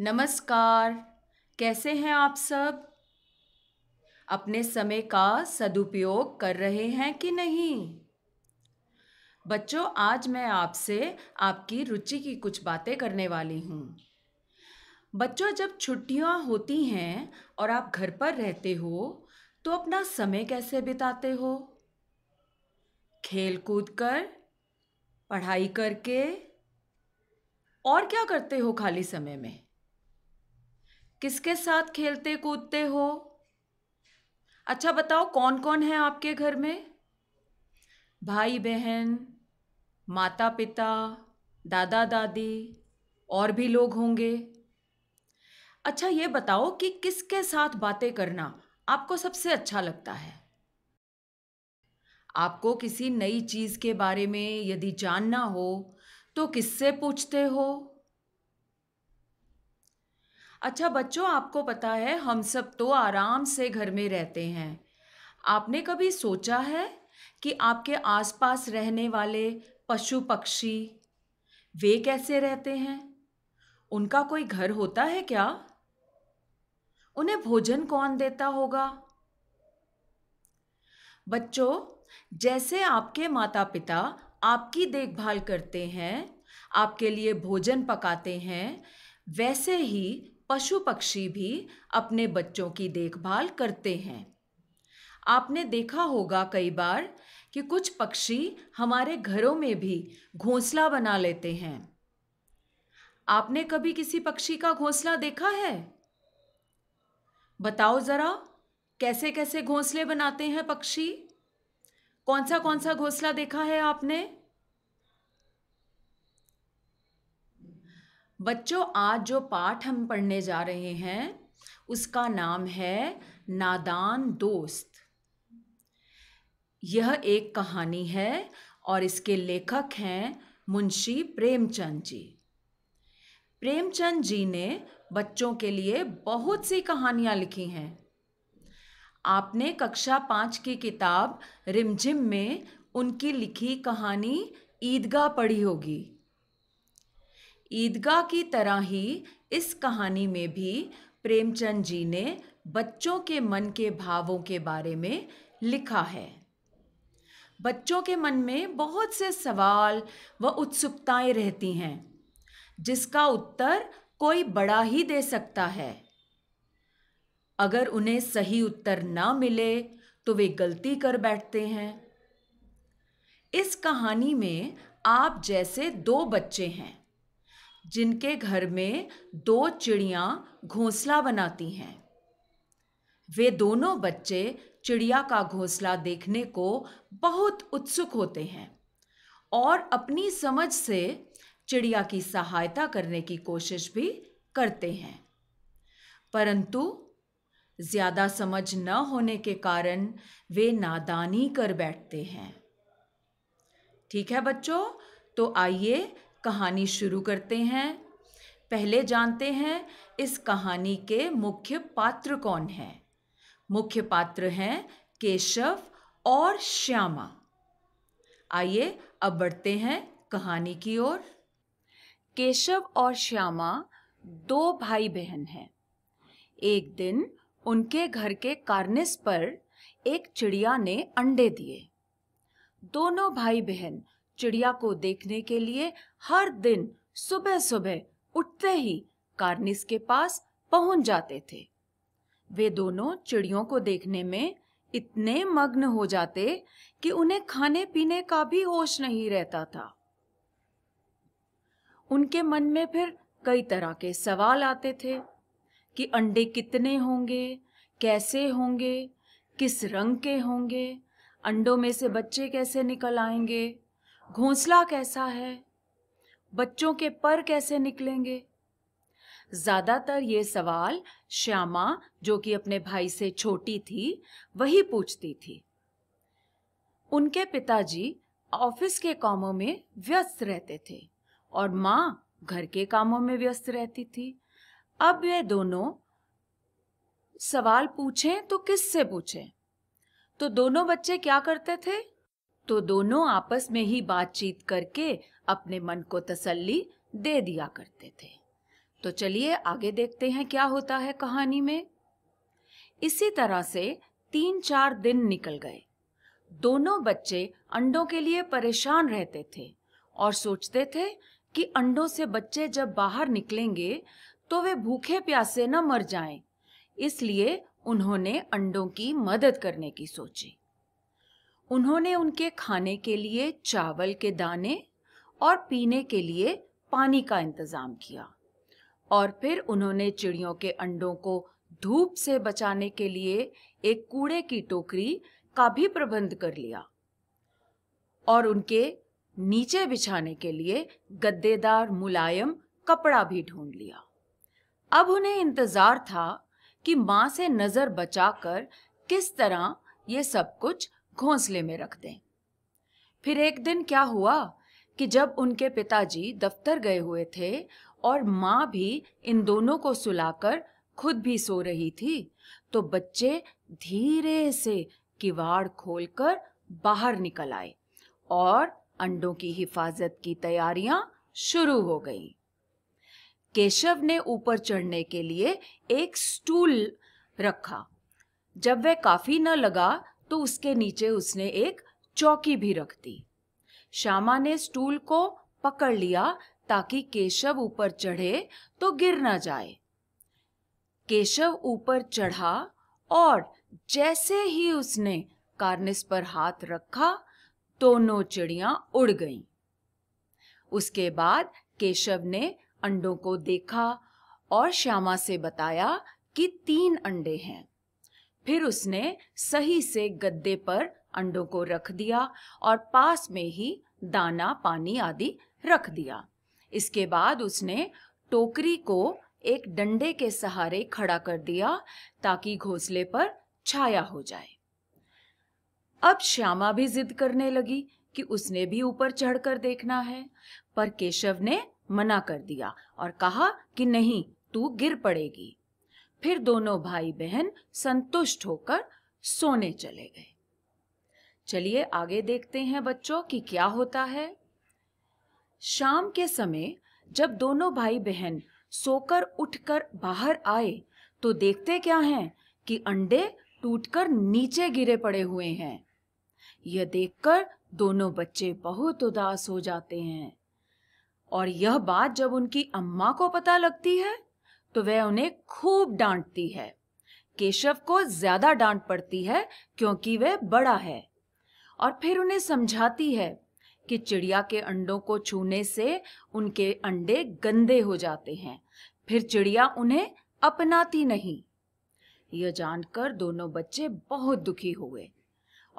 नमस्कार कैसे हैं आप सब अपने समय का सदुपयोग कर रहे हैं कि नहीं बच्चों आज मैं आपसे आपकी रुचि की कुछ बातें करने वाली हूँ बच्चों जब छुट्टियाँ होती हैं और आप घर पर रहते हो तो अपना समय कैसे बिताते हो खेल कूद कर पढ़ाई करके और क्या करते हो खाली समय में किसके साथ खेलते कूदते हो अच्छा बताओ कौन कौन है आपके घर में भाई बहन माता पिता दादा दादी और भी लोग होंगे अच्छा ये बताओ कि किसके साथ बातें करना आपको सबसे अच्छा लगता है आपको किसी नई चीज़ के बारे में यदि जानना हो तो किससे पूछते हो अच्छा बच्चों आपको पता है हम सब तो आराम से घर में रहते हैं आपने कभी सोचा है कि आपके आसपास रहने वाले पशु पक्षी वे कैसे रहते हैं उनका कोई घर होता है क्या उन्हें भोजन कौन देता होगा बच्चों जैसे आपके माता पिता आपकी देखभाल करते हैं आपके लिए भोजन पकाते हैं वैसे ही पशु पक्षी भी अपने बच्चों की देखभाल करते हैं आपने देखा होगा कई बार कि कुछ पक्षी हमारे घरों में भी घोंसला बना लेते हैं आपने कभी किसी पक्षी का घोंसला देखा है बताओ ज़रा कैसे कैसे घोंसले बनाते हैं पक्षी कौन सा कौन सा घोंसला देखा है आपने बच्चों आज जो पाठ हम पढ़ने जा रहे हैं उसका नाम है नादान दोस्त यह एक कहानी है और इसके लेखक हैं मुंशी प्रेमचंद जी प्रेमचंद जी ने बच्चों के लिए बहुत सी कहानियाँ लिखी हैं आपने कक्षा पाँच की किताब रिमझिम में उनकी लिखी कहानी ईदगाह पढ़ी होगी ईदगाह की तरह ही इस कहानी में भी प्रेमचंद जी ने बच्चों के मन के भावों के बारे में लिखा है बच्चों के मन में बहुत से सवाल व उत्सुकताएं रहती हैं जिसका उत्तर कोई बड़ा ही दे सकता है अगर उन्हें सही उत्तर ना मिले तो वे गलती कर बैठते हैं इस कहानी में आप जैसे दो बच्चे हैं जिनके घर में दो चिड़ियाँ घोंसला बनाती हैं वे दोनों बच्चे चिड़िया का घोंसला देखने को बहुत उत्सुक होते हैं और अपनी समझ से चिड़िया की सहायता करने की कोशिश भी करते हैं परंतु ज़्यादा समझ न होने के कारण वे नादानी कर बैठते हैं ठीक है बच्चों तो आइए कहानी शुरू करते हैं पहले जानते हैं इस कहानी के मुख्य पात्र कौन हैं मुख्य पात्र हैं केशव और श्यामा आइए अब बढ़ते हैं कहानी की ओर केशव और श्यामा दो भाई बहन हैं एक दिन उनके घर के कार्निस पर एक चिड़िया ने अंडे दिए दोनों भाई बहन चिड़िया को देखने के लिए हर दिन सुबह सुबह उठते ही कार्निस के पास पहुंच जाते थे वे दोनों चिड़ियों को देखने में इतने मग्न हो जाते कि उन्हें खाने पीने का भी होश नहीं रहता था उनके मन में फिर कई तरह के सवाल आते थे कि अंडे कितने होंगे कैसे होंगे किस रंग के होंगे अंडों में से बच्चे कैसे निकल आएंगे घोंसला कैसा है बच्चों के पर कैसे निकलेंगे ज़्यादातर ये सवाल श्यामा जो कि अपने भाई से छोटी थी वही पूछती थी उनके पिताजी ऑफिस के कामों में व्यस्त रहते थे और माँ घर के कामों में व्यस्त रहती थी अब वे दोनों सवाल पूछें तो किससे पूछें तो दोनों बच्चे क्या करते थे तो दोनों आपस में ही बातचीत करके अपने मन को तसल्ली दे दिया करते थे तो चलिए आगे देखते हैं क्या होता है कहानी में इसी तरह से तीन चार दिन निकल गए दोनों बच्चे अंडों के लिए परेशान रहते थे और सोचते थे कि अंडों से बच्चे जब बाहर निकलेंगे तो वे भूखे प्यासे न मर जाएं। इसलिए उन्होंने अंडों की मदद करने की सोची उन्होंने उनके खाने के लिए चावल के दाने और पीने के लिए पानी का इंतजाम किया और फिर उन्होंने चिड़ियों के अंडों को धूप से बचाने के लिए एक कूड़े की टोकरी का भी प्रबंध कर लिया और उनके नीचे बिछाने के लिए गद्देदार मुलायम कपड़ा भी ढूंढ लिया अब उन्हें इंतजार था कि माँ से नजर बचाकर किस तरह ये सब कुछ घोंसले में रख दें फिर एक दिन क्या हुआ कि जब उनके पिताजी दफ्तर गए हुए थे और माँ भी इन दोनों को सुलाकर खुद भी सो रही थी तो बच्चे धीरे से किवाड़ खोलकर बाहर निकल आए और अंडों की हिफाजत की तैयारियां शुरू हो गई केशव ने ऊपर चढ़ने के लिए एक स्टूल रखा जब वह काफी न लगा तो उसके नीचे उसने एक चौकी भी रख दी श्यामा ने स्टूल को पकड़ लिया ताकि केशव ऊपर चढ़े तो गिर ना जाए केशव ऊपर चढ़ा और जैसे ही उसने कार्निस पर हाथ रखा दोनों चिड़िया उड़ गईं। उसके बाद केशव ने अंडों को देखा और श्यामा से बताया कि तीन अंडे हैं फिर उसने सही से गद्दे पर अंडों को रख दिया और पास में ही दाना पानी आदि रख दिया इसके बाद उसने टोकरी को एक डंडे के सहारे खड़ा कर दिया ताकि घोंसले पर छाया हो जाए अब श्यामा भी जिद करने लगी कि उसने भी ऊपर चढ़कर देखना है पर केशव ने मना कर दिया और कहा कि नहीं तू गिर पड़ेगी फिर दोनों भाई बहन संतुष्ट होकर सोने चले गए चलिए आगे देखते हैं बच्चों कि क्या होता है शाम के समय जब दोनों भाई बहन सोकर उठकर बाहर आए तो देखते क्या हैं कि अंडे टूटकर नीचे गिरे पड़े हुए हैं यह देखकर दोनों बच्चे बहुत उदास हो जाते हैं और यह बात जब उनकी अम्मा को पता लगती है तो वह उन्हें खूब डांटती है केशव को ज्यादा डांट पड़ती है क्योंकि वह बड़ा है और फिर उन्हें समझाती है कि चिड़िया के अंडों को छूने से उनके अंडे गंदे हो जाते हैं फिर चिड़िया उन्हें अपनाती नहीं यह जानकर दोनों बच्चे बहुत दुखी हुए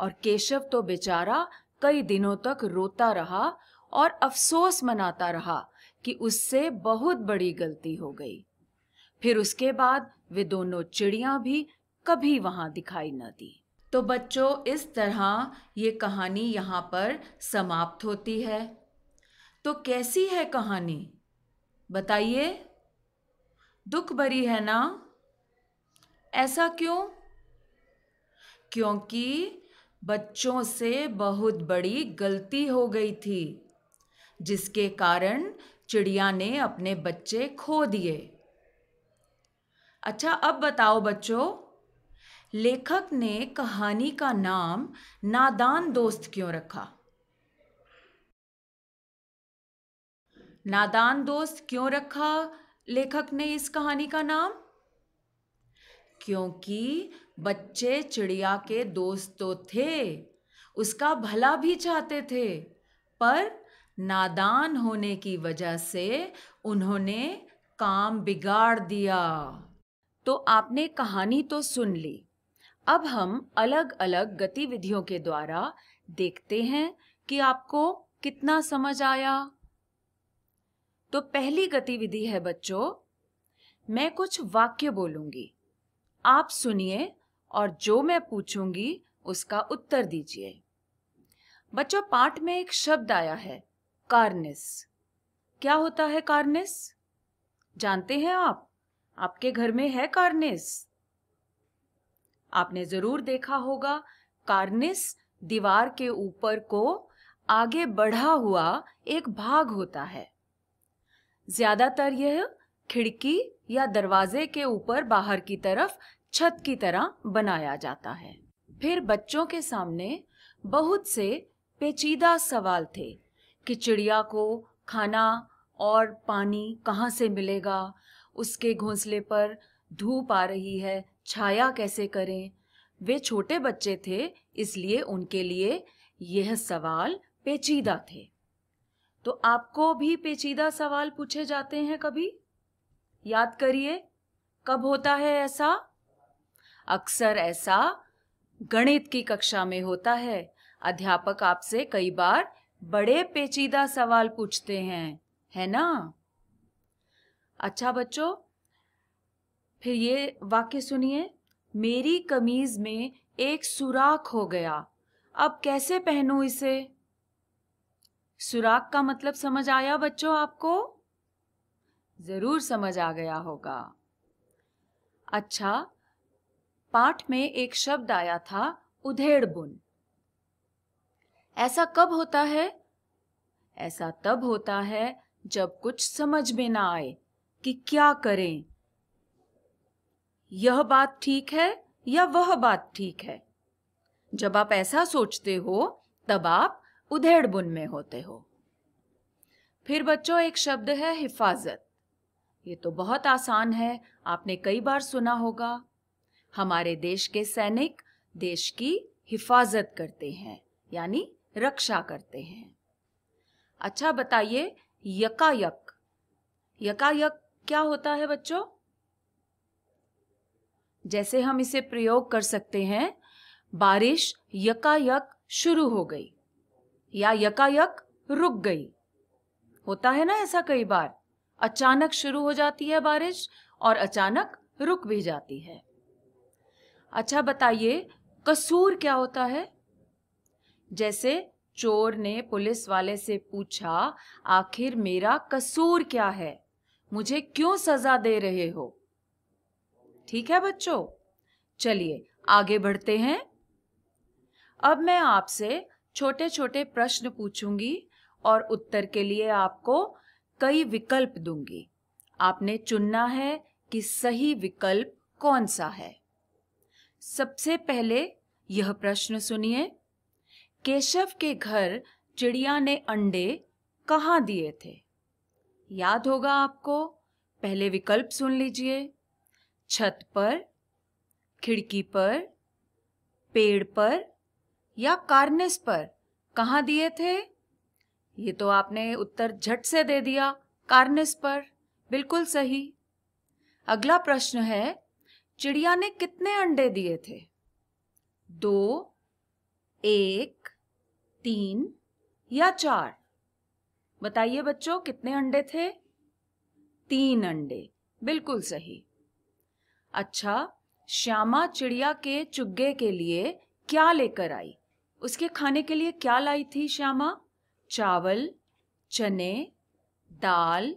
और केशव तो बेचारा कई दिनों तक रोता रहा और अफसोस मनाता रहा कि उससे बहुत बड़ी गलती हो गई फिर उसके बाद वे दोनों चिड़िया भी कभी वहां दिखाई न दी तो बच्चों इस तरह ये कहानी यहाँ पर समाप्त होती है तो कैसी है कहानी बताइए दुख भरी है ना ऐसा क्यों क्योंकि बच्चों से बहुत बड़ी गलती हो गई थी जिसके कारण चिड़िया ने अपने बच्चे खो दिए अच्छा अब बताओ बच्चों लेखक ने कहानी का नाम नादान दोस्त क्यों रखा नादान दोस्त क्यों रखा लेखक ने इस कहानी का नाम क्योंकि बच्चे चिड़िया के दोस्त तो थे उसका भला भी चाहते थे पर नादान होने की वजह से उन्होंने काम बिगाड़ दिया तो आपने कहानी तो सुन ली अब हम अलग अलग गतिविधियों के द्वारा देखते हैं कि आपको कितना समझ आया तो पहली गतिविधि है बच्चों मैं कुछ वाक्य बोलूंगी आप सुनिए और जो मैं पूछूंगी उसका उत्तर दीजिए बच्चों पाठ में एक शब्द आया है कार्निस क्या होता है कार्निस जानते हैं आप आपके घर में है कार्निस आपने जरूर देखा होगा कार्निस दीवार के ऊपर को आगे बढ़ा हुआ एक भाग होता है ज्यादातर यह खिड़की या दरवाजे के ऊपर बाहर की तरफ छत की तरह बनाया जाता है फिर बच्चों के सामने बहुत से पेचीदा सवाल थे कि चिड़िया को खाना और पानी कहाँ से मिलेगा उसके घोंसले पर धूप आ रही है छाया कैसे करें वे छोटे बच्चे थे इसलिए उनके लिए यह सवाल पेचीदा थे तो आपको भी पेचीदा सवाल पूछे जाते हैं कभी याद करिए कब होता है ऐसा अक्सर ऐसा गणित की कक्षा में होता है अध्यापक आपसे कई बार बड़े पेचीदा सवाल पूछते हैं है ना अच्छा बच्चों फिर ये वाक्य सुनिए मेरी कमीज में एक सुराख हो गया अब कैसे पहनू इसे सुराख का मतलब समझ आया बच्चों आपको जरूर समझ आ गया होगा अच्छा पाठ में एक शब्द आया था उधेड़ बुन ऐसा कब होता है ऐसा तब होता है जब कुछ समझ में ना आए कि क्या करें यह बात ठीक है या वह बात ठीक है जब आप ऐसा सोचते हो तब आप उधेड़ बुन में होते हो फिर बच्चों एक शब्द है हिफाजत ये तो बहुत आसान है आपने कई बार सुना होगा हमारे देश के सैनिक देश की हिफाजत करते हैं यानी रक्षा करते हैं अच्छा बताइए यकायक यकायक क्या होता है बच्चों जैसे हम इसे प्रयोग कर सकते हैं बारिश यकायक शुरू हो गई या यकायक रुक गई होता है ना ऐसा कई बार अचानक शुरू हो जाती है बारिश और अचानक रुक भी जाती है अच्छा बताइए कसूर क्या होता है जैसे चोर ने पुलिस वाले से पूछा आखिर मेरा कसूर क्या है मुझे क्यों सजा दे रहे हो ठीक है बच्चों चलिए आगे बढ़ते हैं अब मैं आपसे छोटे छोटे प्रश्न पूछूंगी और उत्तर के लिए आपको कई विकल्प दूंगी आपने चुनना है कि सही विकल्प कौन सा है सबसे पहले यह प्रश्न सुनिए केशव के घर चिड़िया ने अंडे कहाँ दिए थे याद होगा आपको पहले विकल्प सुन लीजिए छत पर खिड़की पर पेड़ पर या कार्नेस पर कहाँ दिए थे ये तो आपने उत्तर झट से दे दिया कार्नेस पर बिल्कुल सही अगला प्रश्न है चिड़िया ने कितने अंडे दिए थे दो एक तीन या चार बताइए बच्चों कितने अंडे थे तीन अंडे बिल्कुल सही अच्छा श्यामा चिड़िया के चुग्गे के लिए क्या लेकर आई उसके खाने के लिए क्या लाई थी श्यामा चावल चने दाल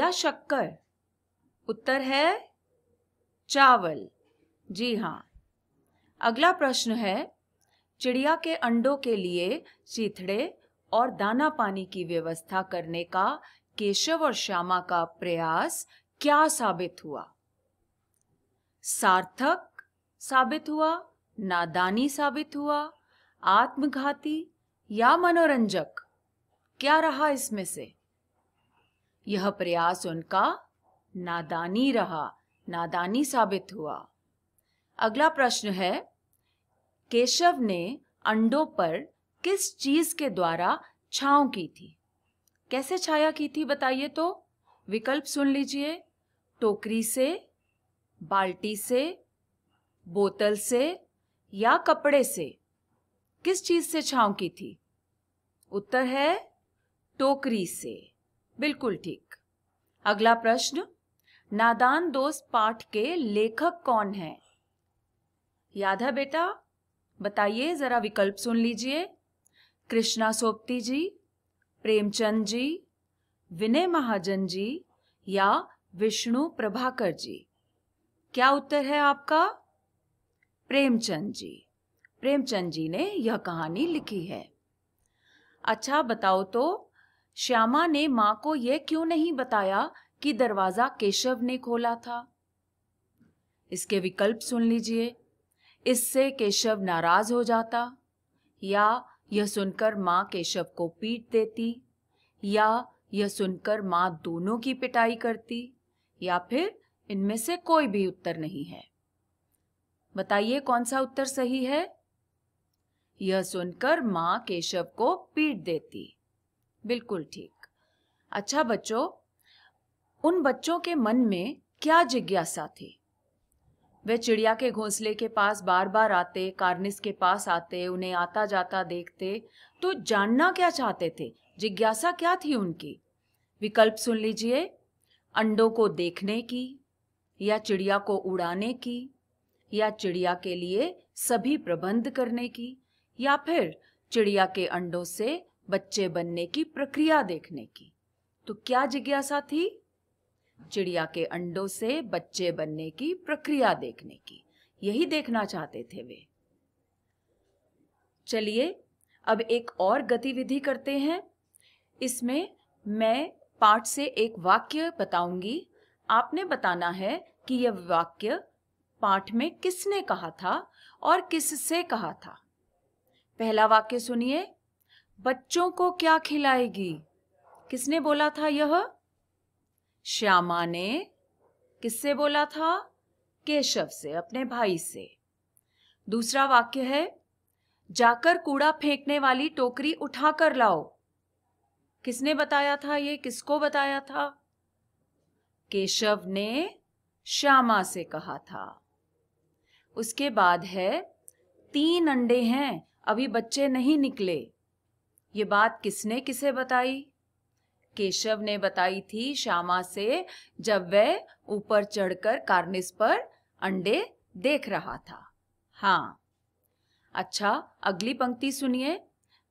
या शक्कर उत्तर है चावल जी हाँ अगला प्रश्न है चिड़िया के अंडों के लिए चीथड़े और दाना पानी की व्यवस्था करने का केशव और श्यामा का प्रयास क्या साबित हुआ सार्थक साबित हुआ नादानी साबित हुआ आत्मघाती या मनोरंजक क्या रहा इसमें से यह प्रयास उनका नादानी रहा नादानी साबित हुआ अगला प्रश्न है केशव ने अंडों पर किस चीज के द्वारा छाव की थी कैसे छाया की थी बताइए तो विकल्प सुन लीजिए टोकरी से बाल्टी से बोतल से या कपड़े से किस चीज से छाव की थी उत्तर है टोकरी से बिल्कुल ठीक अगला प्रश्न नादान दोस्त पाठ के लेखक कौन है याद है बेटा बताइए जरा विकल्प सुन लीजिए कृष्णा सोपती जी प्रेमचंद जी विनय महाजन जी या विष्णु प्रभाकर जी क्या उत्तर है आपका प्रेमचंद जी प्रेमचंद जी ने यह कहानी लिखी है अच्छा बताओ तो श्यामा ने माँ को यह क्यों नहीं बताया कि दरवाजा केशव ने खोला था इसके विकल्प सुन लीजिए इससे केशव नाराज हो जाता या यह सुनकर माँ केशव को पीट देती या यह सुनकर माँ दोनों की पिटाई करती या फिर इनमें से कोई भी उत्तर नहीं है बताइए कौन सा उत्तर सही है यह सुनकर माँ केशव को पीट देती बिल्कुल ठीक अच्छा बच्चों उन बच्चों के मन में क्या जिज्ञासा थी वे चिड़िया के घोंसले के पास बार बार आते कार्निस के पास आते उन्हें आता जाता देखते तो जानना क्या चाहते थे जिज्ञासा क्या थी उनकी विकल्प सुन लीजिए अंडों को देखने की या चिड़िया को उड़ाने की या चिड़िया के लिए सभी प्रबंध करने की या फिर चिड़िया के अंडों से बच्चे बनने की प्रक्रिया देखने की तो क्या जिज्ञासा थी चिड़िया के अंडों से बच्चे बनने की प्रक्रिया देखने की यही देखना चाहते थे वे चलिए अब एक और गतिविधि करते हैं इसमें मैं पाठ से एक वाक्य बताऊंगी आपने बताना है कि यह वाक्य पाठ में किसने कहा था और किससे कहा था पहला वाक्य सुनिए बच्चों को क्या खिलाएगी किसने बोला था यह श्यामा ने किससे बोला था केशव से अपने भाई से दूसरा वाक्य है जाकर कूड़ा फेंकने वाली टोकरी उठा कर लाओ किसने बताया था ये किसको बताया था केशव ने श्यामा से कहा था उसके बाद है तीन अंडे हैं अभी बच्चे नहीं निकले ये बात किसने किसे बताई केशव ने बताई थी श्यामा से जब वह ऊपर चढ़कर कार्निस पर अंडे देख रहा था हाँ अच्छा अगली पंक्ति सुनिए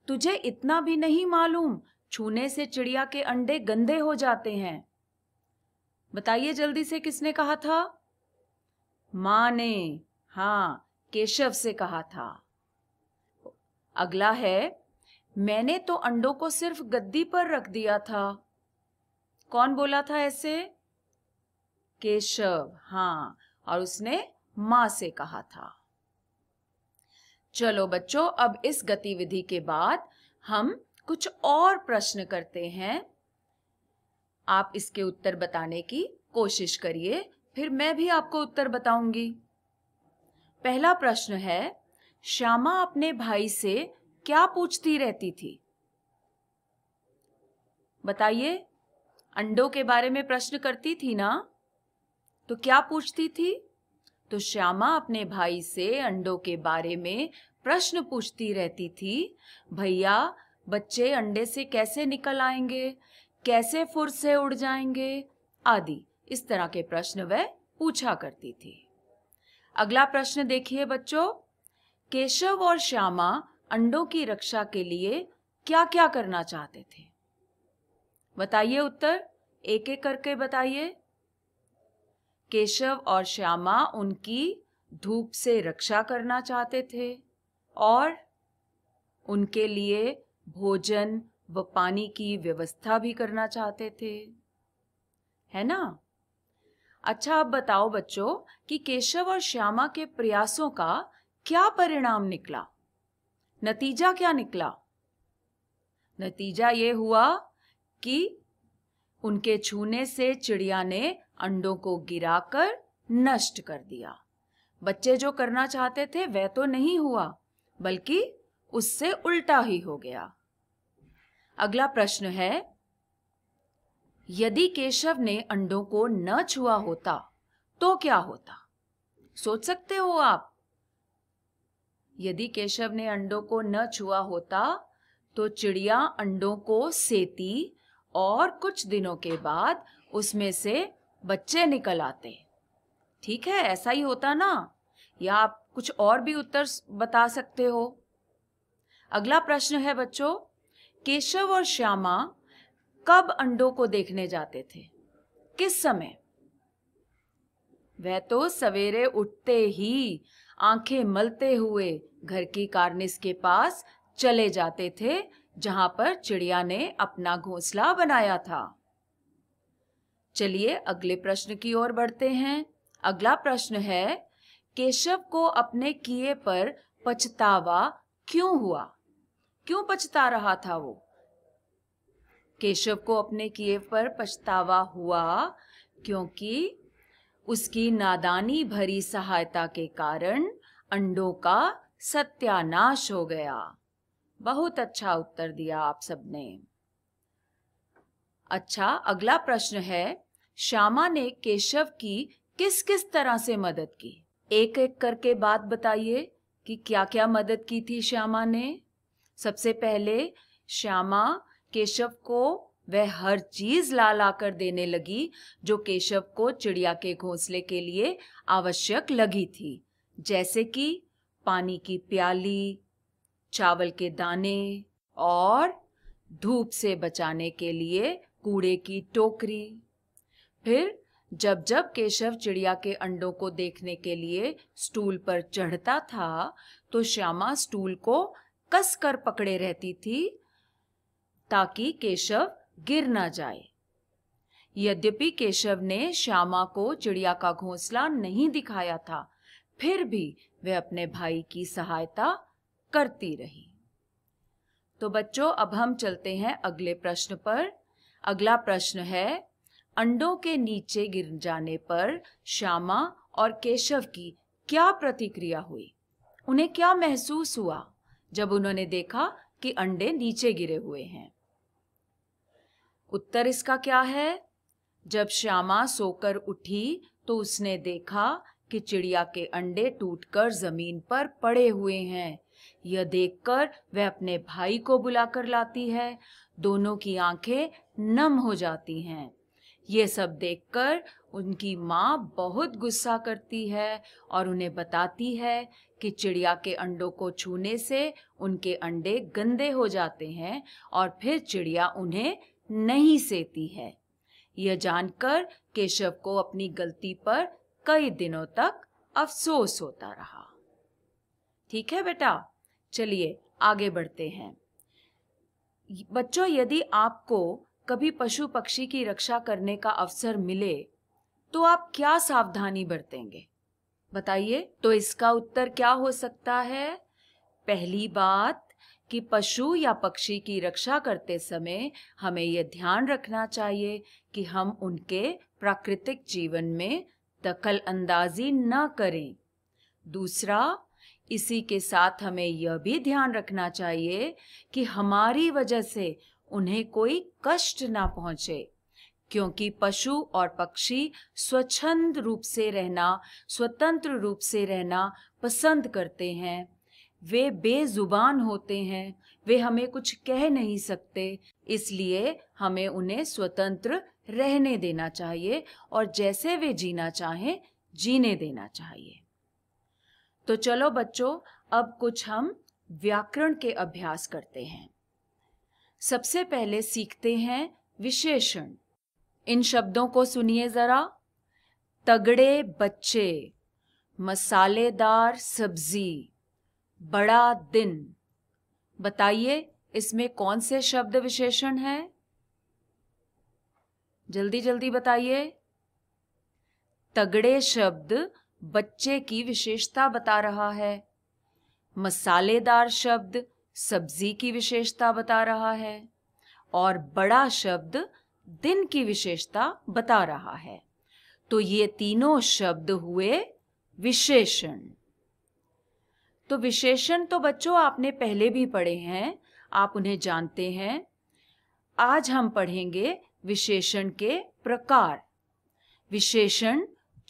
तुझे इतना भी नहीं मालूम छूने से चिड़िया के अंडे गंदे हो जाते हैं बताइए जल्दी से किसने कहा था माँ ने हाँ केशव से कहा था अगला है मैंने तो अंडों को सिर्फ गद्दी पर रख दिया था कौन बोला था ऐसे केशव हाँ और उसने मां से कहा था चलो बच्चों अब इस गतिविधि के बाद हम कुछ और प्रश्न करते हैं आप इसके उत्तर बताने की कोशिश करिए फिर मैं भी आपको उत्तर बताऊंगी पहला प्रश्न है श्यामा अपने भाई से क्या पूछती रहती थी बताइए अंडों के बारे में प्रश्न करती थी ना तो क्या पूछती थी तो श्यामा अपने भाई से अंडों के बारे में प्रश्न पूछती रहती थी भैया बच्चे अंडे से कैसे निकल आएंगे कैसे फुर से उड़ जाएंगे आदि इस तरह के प्रश्न वह पूछा करती थी अगला प्रश्न देखिए बच्चों केशव और श्यामा अंडों की रक्षा के लिए क्या क्या करना चाहते थे बताइए उत्तर एक एक करके बताइए केशव और श्यामा उनकी धूप से रक्षा करना चाहते थे और उनके लिए भोजन व पानी की व्यवस्था भी करना चाहते थे है ना अच्छा अब बताओ बच्चों कि केशव और श्यामा के प्रयासों का क्या परिणाम निकला नतीजा क्या निकला नतीजा ये हुआ कि उनके छूने से चिड़िया ने अंडों को गिराकर नष्ट कर दिया बच्चे जो करना चाहते थे वह तो नहीं हुआ बल्कि उससे उल्टा ही हो गया अगला प्रश्न है यदि केशव ने अंडों को न छुआ होता तो क्या होता सोच सकते हो आप यदि केशव ने अंडों को न छुआ होता तो चिड़िया अंडों को सेती और कुछ दिनों के बाद उसमें से बच्चे निकल आते ठीक है ऐसा ही होता ना या आप कुछ और भी उत्तर बता सकते हो अगला प्रश्न है बच्चों केशव और श्यामा कब अंडों को देखने जाते थे किस समय वह तो सवेरे उठते ही आंखें मलते हुए घर की कार्निस के पास चले जाते थे जहां पर चिड़िया ने अपना घोंसला बनाया था चलिए अगले प्रश्न की ओर बढ़ते हैं अगला प्रश्न है केशव को अपने किए पर पछतावा क्यों हुआ क्यों पछता रहा था वो केशव को अपने किए पर पछतावा हुआ क्योंकि उसकी नादानी भरी सहायता के कारण अंडों का सत्यानाश हो गया बहुत अच्छा उत्तर दिया आप सबने अच्छा अगला प्रश्न है श्यामा ने केशव की किस किस तरह से मदद की एक एक करके बात बताइए कि क्या क्या मदद की थी श्यामा ने सबसे पहले श्यामा केशव को वह हर चीज ला ला कर देने लगी जो केशव को चिड़िया के घोंसले के लिए आवश्यक लगी थी जैसे कि पानी की प्याली चावल के दाने और धूप से बचाने के लिए कूड़े की टोकरी फिर जब जब केशव चिड़िया के अंडों को देखने के लिए स्टूल पर चढ़ता था तो श्यामा स्टूल को कसकर पकड़े रहती थी ताकि केशव गिर ना जाए यद्यपि केशव ने श्यामा को चिड़िया का घोंसला नहीं दिखाया था फिर भी वे अपने भाई की सहायता करती रही तो बच्चों अब हम चलते हैं अगले प्रश्न पर अगला प्रश्न है अंडों के नीचे गिर जाने पर श्यामा और केशव की क्या प्रतिक्रिया हुई उन्हें क्या महसूस हुआ जब उन्होंने देखा कि अंडे नीचे गिरे हुए हैं उत्तर इसका क्या है जब श्यामा सोकर उठी तो उसने देखा कि चिड़िया के अंडे टूटकर जमीन पर पड़े हुए हैं यह देखकर वह अपने भाई को बुलाकर लाती है दोनों की आंखें नम हो जाती हैं ये सब देखकर उनकी माँ बहुत गुस्सा करती है और उन्हें बताती है कि चिड़िया के अंडों को छूने से उनके अंडे गंदे हो जाते हैं और फिर चिड़िया उन्हें नहीं सहती है यह जानकर केशव को अपनी गलती पर कई दिनों तक अफसोस होता रहा ठीक है बेटा चलिए आगे बढ़ते हैं बच्चों यदि आपको कभी पशु पक्षी की रक्षा करने का अवसर मिले तो आप क्या सावधानी बरतेंगे बताइए तो इसका उत्तर क्या हो सकता है पहली बात कि पशु या पक्षी की रक्षा करते समय हमें यह ध्यान रखना चाहिए कि हम उनके प्राकृतिक जीवन में दखल अंदाजी न करें दूसरा इसी के साथ हमें यह भी ध्यान रखना चाहिए कि हमारी वजह से उन्हें कोई कष्ट ना पहुंचे क्योंकि पशु और पक्षी स्वच्छंद रूप से रहना स्वतंत्र रूप से रहना पसंद करते हैं वे बेजुबान होते हैं वे हमें कुछ कह नहीं सकते इसलिए हमें उन्हें स्वतंत्र रहने देना चाहिए और जैसे वे जीना चाहें जीने देना चाहिए तो चलो बच्चों अब कुछ हम व्याकरण के अभ्यास करते हैं सबसे पहले सीखते हैं विशेषण इन शब्दों को सुनिए जरा तगड़े बच्चे मसालेदार सब्जी बड़ा दिन बताइए इसमें कौन से शब्द विशेषण है जल्दी जल्दी बताइए तगड़े शब्द बच्चे की विशेषता बता रहा है मसालेदार शब्द सब्जी की विशेषता बता रहा है और बड़ा शब्द दिन की विशेषता बता रहा है तो ये तीनों शब्द हुए विशेषण तो विशेषण तो बच्चों आपने पहले भी पढ़े हैं आप उन्हें जानते हैं आज हम पढ़ेंगे विशेषण के प्रकार विशेषण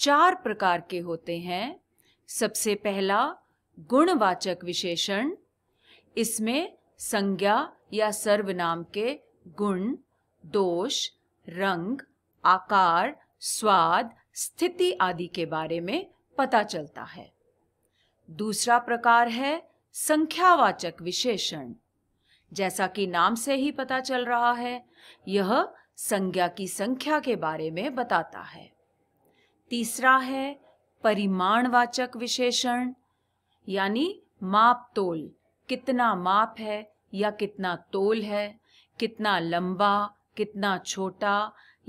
चार प्रकार के होते हैं सबसे पहला गुणवाचक विशेषण इसमें संज्ञा या सर्वनाम के गुण दोष रंग आकार स्वाद स्थिति आदि के बारे में पता चलता है दूसरा प्रकार है संख्यावाचक विशेषण जैसा कि नाम से ही पता चल रहा है यह संज्ञा की संख्या के बारे में बताता है तीसरा है परिमाणवाचक विशेषण यानी माप तोल कितना माप है या कितना तोल है कितना लंबा कितना छोटा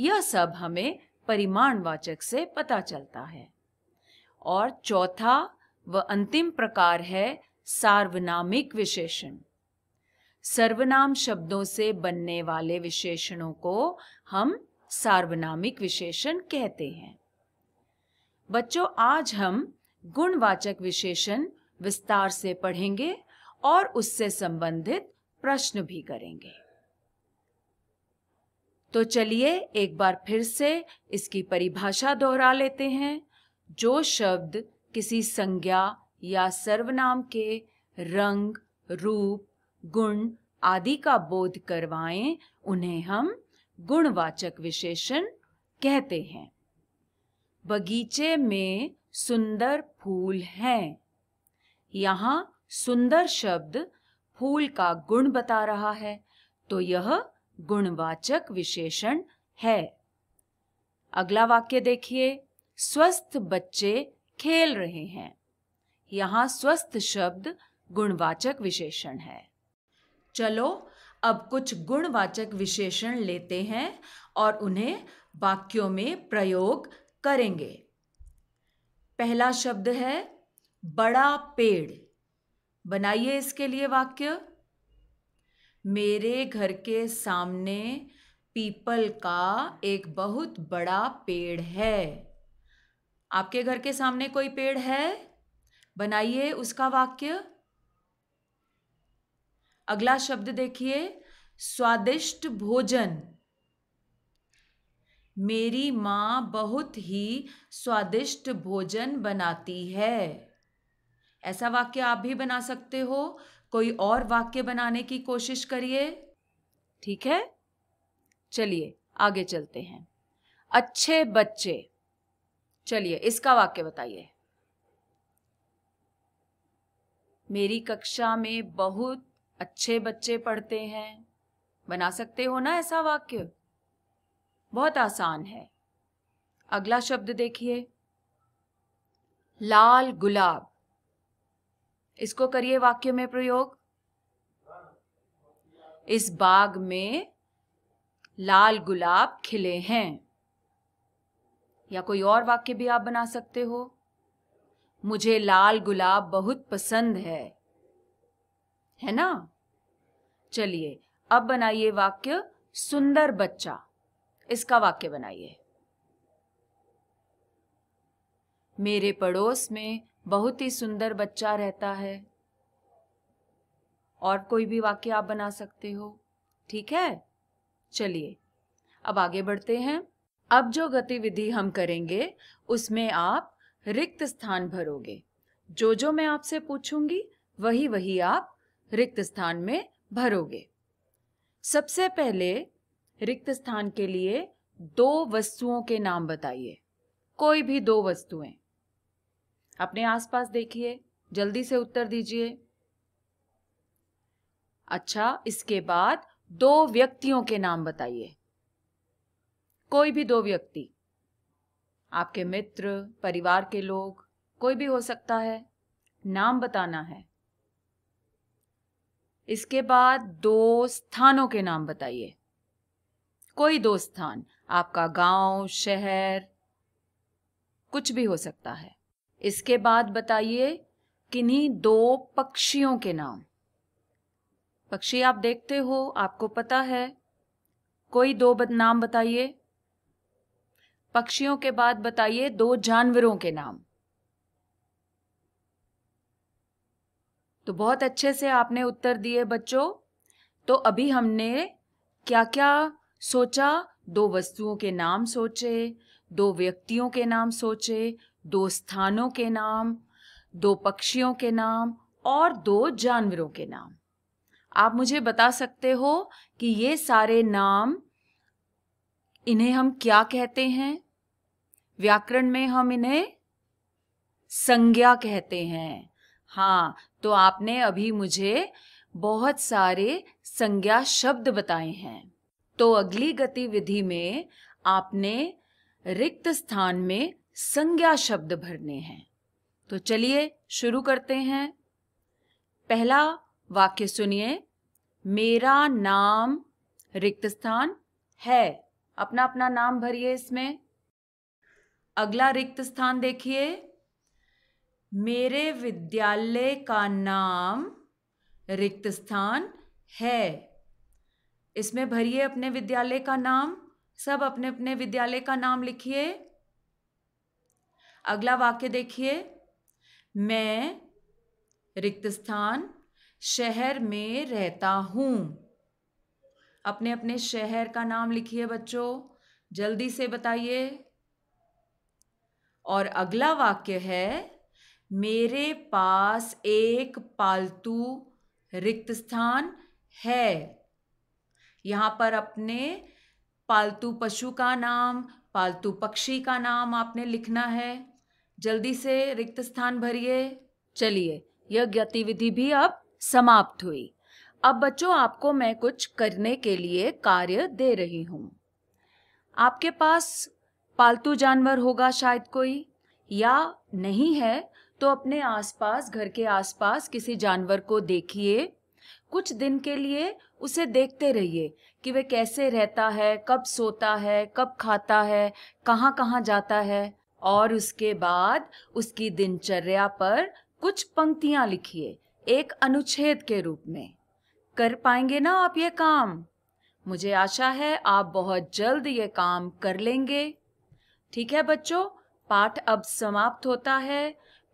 यह सब हमें परिमाणवाचक से पता चलता है और चौथा व अंतिम प्रकार है सार्वनामिक विशेषण सर्वनाम शब्दों से बनने वाले विशेषणों को हम सार्वनामिक विशेषण कहते हैं बच्चों आज हम गुणवाचक विशेषण विस्तार से पढ़ेंगे और उससे संबंधित प्रश्न भी करेंगे तो चलिए एक बार फिर से इसकी परिभाषा दोहरा लेते हैं जो शब्द किसी संज्ञा या सर्वनाम के रंग रूप गुण आदि का बोध करवाएं उन्हें हम गुणवाचक विशेषण कहते हैं बगीचे में सुंदर फूल हैं यहाँ सुंदर शब्द फूल का गुण बता रहा है तो यह गुणवाचक विशेषण है अगला वाक्य देखिए स्वस्थ बच्चे खेल रहे हैं यहाँ स्वस्थ शब्द गुणवाचक विशेषण है चलो अब कुछ गुणवाचक विशेषण लेते हैं और उन्हें वाक्यों में प्रयोग करेंगे पहला शब्द है बड़ा पेड़ बनाइए इसके लिए वाक्य मेरे घर के सामने पीपल का एक बहुत बड़ा पेड़ है आपके घर के सामने कोई पेड़ है बनाइए उसका वाक्य अगला शब्द देखिए स्वादिष्ट भोजन मेरी माँ बहुत ही स्वादिष्ट भोजन बनाती है ऐसा वाक्य आप भी बना सकते हो कोई और वाक्य बनाने की कोशिश करिए ठीक है चलिए आगे चलते हैं अच्छे बच्चे चलिए इसका वाक्य बताइए मेरी कक्षा में बहुत अच्छे बच्चे पढ़ते हैं बना सकते हो ना ऐसा वाक्य बहुत आसान है अगला शब्द देखिए लाल गुलाब इसको करिए वाक्य में प्रयोग इस बाग में लाल गुलाब खिले हैं या कोई और वाक्य भी आप बना सकते हो मुझे लाल गुलाब बहुत पसंद है है ना चलिए अब बनाइए वाक्य सुंदर बच्चा इसका वाक्य बनाइए मेरे पड़ोस में बहुत ही सुंदर बच्चा रहता है और कोई भी वाक्य आप बना सकते हो ठीक है चलिए अब आगे बढ़ते हैं अब जो गतिविधि हम करेंगे उसमें आप रिक्त स्थान भरोगे जो जो मैं आपसे पूछूंगी वही वही आप रिक्त स्थान में भरोगे सबसे पहले रिक्त स्थान के लिए दो वस्तुओं के नाम बताइए कोई भी दो वस्तुएं अपने आसपास देखिए जल्दी से उत्तर दीजिए अच्छा इसके बाद दो व्यक्तियों के नाम बताइए कोई भी दो व्यक्ति आपके मित्र परिवार के लोग कोई भी हो सकता है नाम बताना है इसके बाद दो स्थानों के नाम बताइए कोई दो स्थान आपका गांव शहर कुछ भी हो सकता है इसके बाद बताइए किन्हीं दो पक्षियों के नाम पक्षी आप देखते हो आपको पता है कोई दो नाम बताइए पक्षियों के बाद बताइए दो जानवरों के नाम तो बहुत अच्छे से आपने उत्तर दिए बच्चों तो अभी हमने क्या क्या सोचा दो वस्तुओं के नाम सोचे दो व्यक्तियों के नाम सोचे दो स्थानों के नाम दो पक्षियों के नाम और दो जानवरों के नाम आप मुझे बता सकते हो कि ये सारे नाम इन्हें हम क्या कहते हैं व्याकरण में हम इन्हें संज्ञा कहते हैं हाँ तो आपने अभी मुझे बहुत सारे संज्ञा शब्द बताए हैं तो अगली गतिविधि में आपने रिक्त स्थान में संज्ञा शब्द भरने हैं तो चलिए शुरू करते हैं पहला वाक्य सुनिए मेरा नाम रिक्त स्थान है अपना अपना नाम भरिए इसमें अगला रिक्त स्थान देखिए मेरे विद्यालय का नाम रिक्त स्थान है इसमें भरिए अपने विद्यालय का नाम सब अपने अपने विद्यालय का नाम लिखिए अगला वाक्य देखिए मैं रिक्त स्थान शहर में रहता हूँ अपने अपने शहर का नाम लिखिए बच्चों जल्दी से बताइए और अगला वाक्य है मेरे पास एक पालतू रिक्त स्थान है यहाँ पर अपने पालतू पशु का नाम पालतू पक्षी का नाम आपने लिखना है जल्दी से रिक्त स्थान भरिए चलिए यह गतिविधि भी अब समाप्त हुई अब बच्चों आपको मैं कुछ करने के लिए कार्य दे रही हूँ आपके पास पालतू जानवर होगा शायद कोई या नहीं है तो अपने आसपास घर के आसपास किसी जानवर को देखिए कुछ दिन के लिए उसे देखते रहिए कि वह कैसे रहता है कब सोता है कब खाता है कहाँ कहाँ जाता है और उसके बाद उसकी दिनचर्या पर कुछ पंक्तियाँ लिखिए एक अनुच्छेद के रूप में कर पाएंगे ना आप ये काम मुझे आशा है आप बहुत जल्द ये काम कर लेंगे ठीक है बच्चों पाठ अब समाप्त होता है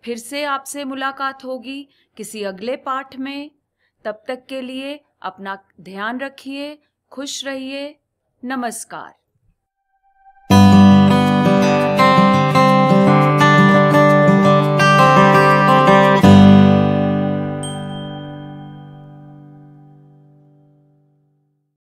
फिर से आपसे मुलाकात होगी किसी अगले पाठ में तब तक के लिए अपना ध्यान रखिए खुश रहिए नमस्कार